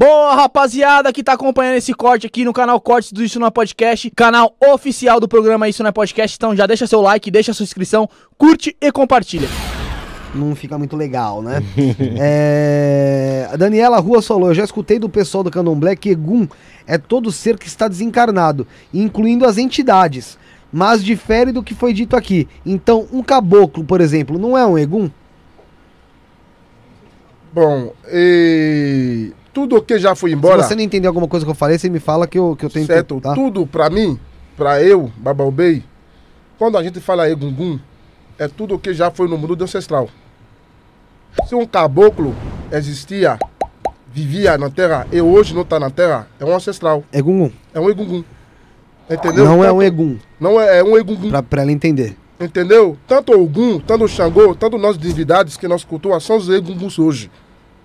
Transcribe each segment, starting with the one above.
Boa, rapaziada, que tá acompanhando esse corte aqui no canal Cortes do Isso na é Podcast, canal oficial do programa Isso na é Podcast. Então já deixa seu like, deixa sua inscrição, curte e compartilha. Não fica muito legal, né? é... A Daniela Rua falou, eu já escutei do pessoal do Candomblé que Egum é todo ser que está desencarnado, incluindo as entidades, mas difere do que foi dito aqui. Então, um caboclo, por exemplo, não é um Egum? Bom, e tudo o que já foi embora. Se você não entendeu alguma coisa que eu falei, você me fala que eu, que eu tenho certo, que. Certo, tá? tudo pra mim, pra eu, Babalbei, quando a gente fala Egungun, é tudo o que já foi no mundo ancestral. Se um caboclo existia, vivia na terra e hoje não está na terra, é um ancestral. É gungun. É um Egungun. Entendeu? Não tanto, é um Egum. É não é, é um Egungun. Pra, pra ela entender. Entendeu? Tanto o Ogum, tanto o Xangô, tanto nós divindades que nós cultuamos são os Egunguns hoje.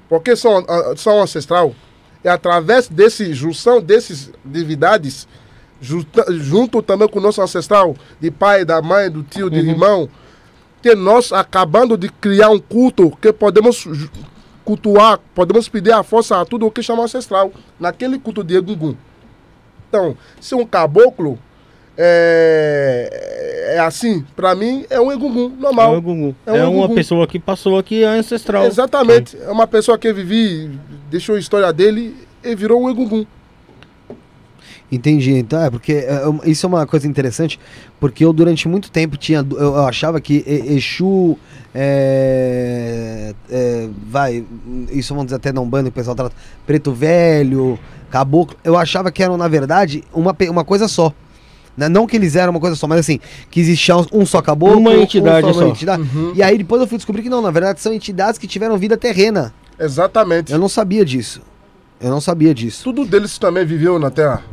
Porque são, ah, são ancestral. E é através desse junção dessas divindades, junto, junto também com o nosso ancestral, de pai, da mãe, do tio, de uhum. irmão, que nós acabando de criar um culto que podemos cultuar, podemos pedir a força a tudo o que chama ancestral, naquele culto de Egungun. Então, se um caboclo é, é, assim, para mim é um egungun normal. É, um egungun. é, um é uma pessoa que passou aqui é ancestral. Exatamente. É. é uma pessoa que vivi, deixou a história dele e virou um egungun. Entendi, então é porque é, isso é uma coisa interessante, porque eu durante muito tempo tinha, eu, achava que Exu, é, é, vai, isso vamos dizer até não bando que o pessoal trata, preto velho, caboclo, eu achava que eram na verdade uma, uma coisa só. Né? Não que eles eram uma coisa só, mas assim, que existia um só caboclo, uma entidade um só. Uma só. Entidade. Uhum. E aí depois eu fui descobrir que não, na verdade são entidades que tiveram vida terrena. Exatamente. Eu não sabia disso. Eu não sabia disso. Tudo deles também viveu na Terra.